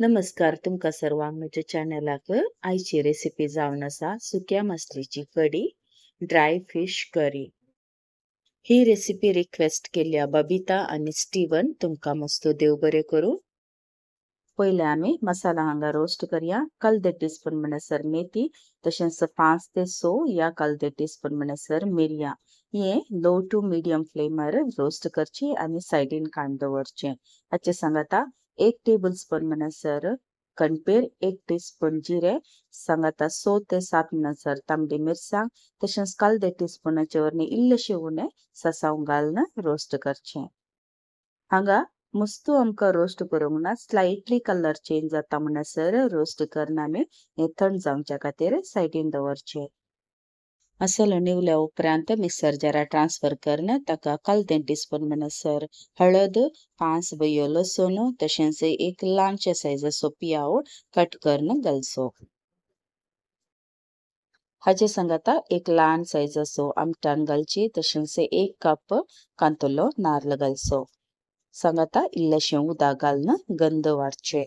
नमस्कार तुमका सर्वांक म्हज्या चॅनलाक आयची रेसिपी जावन आसा सुक्या मसलीची कडी ड्राय फिश करी ही रेसिपी रिक्वेस्ट केल्या बबिता आणि स्टीवन तुमका मस्त देव बरे करू पहिले आम्ही मसाला हांगा रोस्ट करया काल दे टीस्पून म्हणसर मेथी तसेच पाच ते सो या काल दे टीस्पून म्हणसर मिरया हे लो टू मिडियम फ्लेमार रोस्ट करची आणि सायडीन काढून दवरचें हाचे सांगता एक टेबल स्पून म्हणसर कणपेर एक ಟೀ ಸ್ಪೂನ್ सांगात सो ते सात म्हणसर तांबडी मिरसांग तशेंच कालदे टी स्पुनाचे वरणी इल्लेशे उणे सासांव घालून रोस्ट करचे हांगा मस्तू आमकां रोस्ट करूंक ना स्लाइटली कलर चेंज जाता म्हणसर रोस्ट करून आमी हे थंड जावच्या खातीर सायडीन दवरचे మసాలా నీళ్ళ ઉપરાંત મિક્સર જરા ટ્રાન્સફર करन ताका कालदेन टी स्पून म्हणसर हळद पांस बयो लसूण तशेंच एक ल्हानशे सायजाचो पियाव कट करून घालचो हाचे सांगाता एक ल्हान सायजाचो आमटान घालची तशेंच एक कप कांतोलो नाल्ल घालसो सांगाता इल्लेशें उदक घालून गंद वाडचे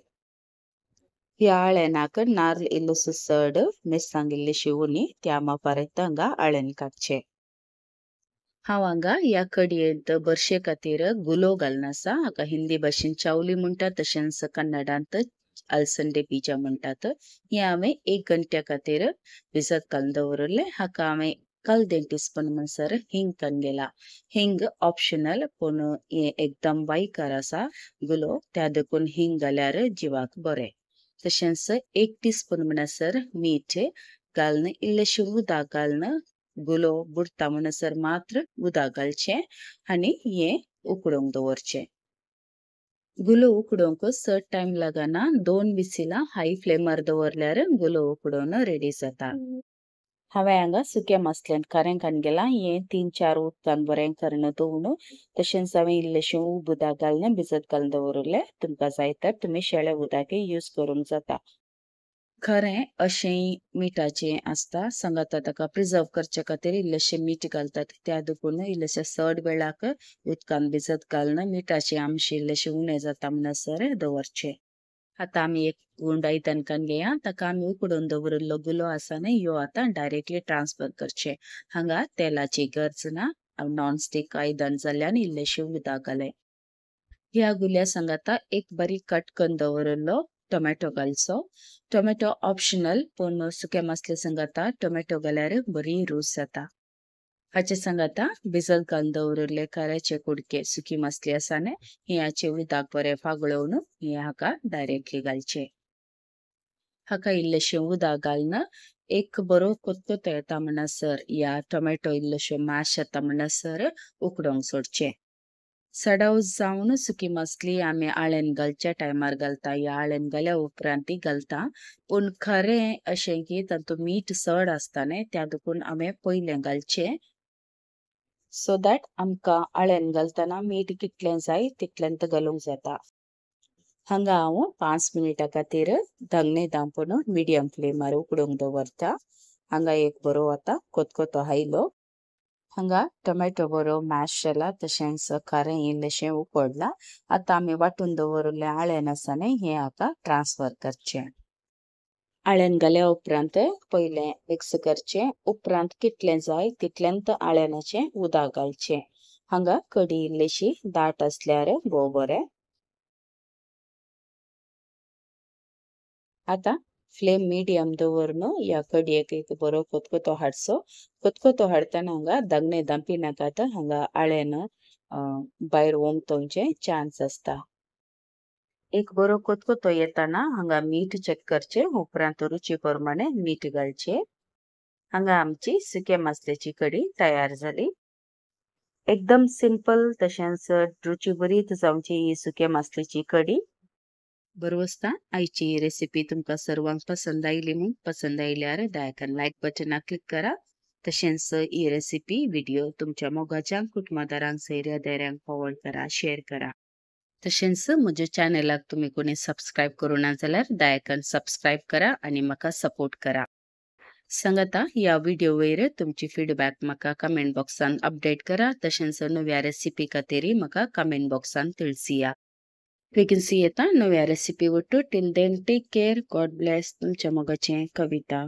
ಹೀಯಾಳೆನಾಕ ನಾರ್ಲ್ ಇಲ್ಲು ಸುಸ್ಸಡ್ ಮೆಸ್ಸಂಗ್ ಇಲ್ಲಿ ಶಿವುನಿ ತ್ಯಾಮ ಪರೆತ್ತಂಗ ಅಳೆನ್ ಕಾಕ್ಚೆ हांगांग या कडयेंत बरशे खातीर गुलो घालनासा हाका हिंदी भाशेन चावली म्हणटात तशेंच कन्नडांत आलसंडे बिजा म्हणटात हे हांवें एक घंट्या खातीर भिजत घालून दवरलें हाका हांवें काल डेंटिस्ट पण म्हणसर हिंग गेला हिंग ऑप्शनल पूण हें एकदम वायकार आसा गुलो त्या देखून हिंग घाल्यार जिवाक बरें तशेंच एक स्पून म्हणसर मीठ घालून इल्लेशें उदक घालून गुलो बुडता म्हणसर मात्र उदक घालचे आणि हे उकडोंक दवरचे गुलो उकडूंक चड टायम लागना दोन विसिलां हाय फ्लेमार दवरल्यार गुलो उकडून रेडी जाता हांवें हांगा मासलें मासल्यान खाऱ्यांखान गेलां हें तीन चार उदकान बरें करून धुवन तशेंच हांवें इल्लेशें उब उदक घालें भिजत घालून दवरलें तुमकां जाय तर तुमी शेळे उदक यूज करूंक जाता खरें अशें मिठाचें आसता सांगत ताका प्रिजर्व करचे खातीर इल्लेशें मीठ घालतात त्या दुखून इल्लेशें सड वेळाक उदकान भिजत घालून मिठाचे आमशें इल्लेशें उणें जाता म्हणसर दवरचें आता आम्ही एक गुंडाई तनकन घेया ताका आमी उकडून दवरिल्लो गुलो आसा नाही यो आतां डायरेक्टली ट्रान्सफर करचे हंगा तेलाची गरज ना नॉन स्टिक आयदन जाल्ल्यान इल्लेशी उदक घालें ह्या गुल्या सांगाता एक बरी कट करून दवरिल्लो टोमॅटो घालचो टोमॅटो ऑप्शनल पण सुके मसले सांगाता टोमॅटो घाल्यार बरी रूच जाता ಆಚೆ ಸಂಗತ ಬಿಸಲ್ ಕಂದವ್ರಲ್ಲೇ ಕರೆಚೆ ಕುಡ್ಕೆ ಸುಖಿ ಮಸ್ಲಿ ಅಸಾನೆ ಹೀಯಾಚೆ ಉಳಿದಾಕ್ಬರೆ ಫಾಗುಳವನು हाका डायरेक्टली घालचे हाका ಹಕ उदक घालन एक बरो कोत्तो येता म्हणसर या टोमॅटो इल्लोश्यो माश येता म्हणसर उकडोंक सोडचे सडाव जावन सुकी मसली आमी आळेन घालच्या टायमार घालता या आळेन घाल्या उपरांत ती घालता पूण खरें अशें की तातूंत मीठ चड आसता त्या देखून आमी पयलें घालचें सो दॅट आमकां आळ्यान घालतना मीठ कितलें जाय तितल्यांत घालूंक जाता हांगा हांव पांच मिनिटां खातीर धंगणे दांपून मिडियम फ्लेमार उकडूंक दवरता हांगा एक बरो आतां कोतकोतो आयलो हांगा टोमॅटो बरो मॅश जाला तशेंच खारें इल्लेशें उकडलां आतां आमी वांटून दवरलें आळ्यान आसा न्ही हें हाका ट्रान्सफर करचें आळ्यान घाल्या उपरांत पहिले मिक्स करचे उपरांत कितले जाय तितल्यान आळ्यानाचें उदक घालचें हांगा कडी इल्लीशी दाट आसल्यार भोव बरें आतां फ्लेम मिडियम दवरून ह्या कडयेक एक बरो खतखतो हाडचो खतखतो हाडतना हांगा दगने दांपी नाकात हांगा आळ्यान भायर ओमतोंचे चान्स आसता एक बरो કોતકો येताना मीठ चेक करचे उपरांत रुची प्रमाणे मीठ घालचे हांगा आमची सुके मासल्याची कडी तयार झाली एकदम सिंपल तशेंच रुची बरीत जावची ही सुके मासलेची कडी बरोसता आयची ही रेसिपी तुमकां सर्वांक पसंद आयली म्हूण पसंद आयल्यार दायकान लायक बटनाक क्लिक करा तशेंच ही रेसिपी व्हिडिओ तुमच्या मोगाच्या कुटुंबादारांक सैर्या धैर्यांक फॉवर्ड करा शेअर करा तशेंच म्हज्या चॅनलाक तुमी कोणी सबस्क्रायब ना जाल्यार दयाकन सबस्क्रायब करा आनी म्हाका सपोर्ट करा सांगता ह्या व्हिडिओ वयर तुमची फीडबॅक म्हाका कमेंट बॉक्सान अपडेट करा तशेंच नव्या रेसिपी खातीरय म्हाका कमेंट बॉक्सान तिळसिया वेगन्सी येता नव्या रेसिपी वटू till then take care god bless तुमच्या मोगाचें कविता